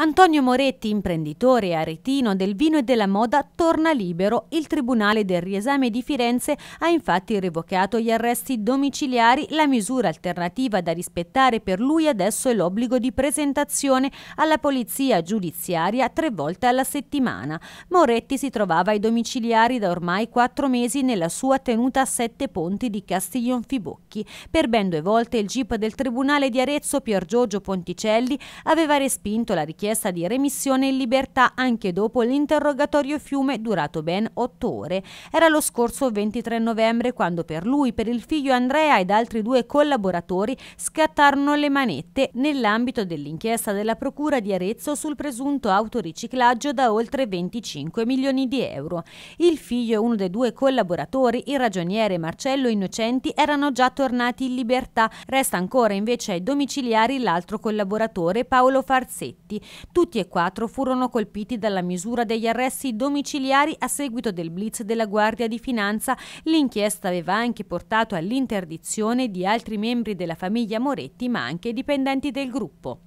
Antonio Moretti, imprenditore aretino del vino e della moda, torna libero. Il Tribunale del Riesame di Firenze ha infatti revocato gli arresti domiciliari. La misura alternativa da rispettare per lui adesso è l'obbligo di presentazione alla polizia giudiziaria tre volte alla settimana. Moretti si trovava ai domiciliari da ormai quattro mesi nella sua tenuta a Sette Ponti di Castiglion Fibocchi. Per ben due volte il GIP del Tribunale di Arezzo, Pier Giorgio Ponticelli, aveva respinto la richiesta richiesta di remissione in libertà anche dopo l'interrogatorio fiume durato ben otto ore. Era lo scorso 23 novembre quando per lui, per il figlio Andrea ed altri due collaboratori scattarono le manette nell'ambito dell'inchiesta della Procura di Arezzo sul presunto autoriciclaggio da oltre 25 milioni di euro. Il figlio e uno dei due collaboratori, il ragioniere Marcello Innocenti, erano già tornati in libertà. Resta ancora invece ai domiciliari l'altro collaboratore Paolo Farzetti. Tutti e quattro furono colpiti dalla misura degli arresti domiciliari a seguito del blitz della Guardia di Finanza. L'inchiesta aveva anche portato all'interdizione di altri membri della famiglia Moretti, ma anche dipendenti del gruppo.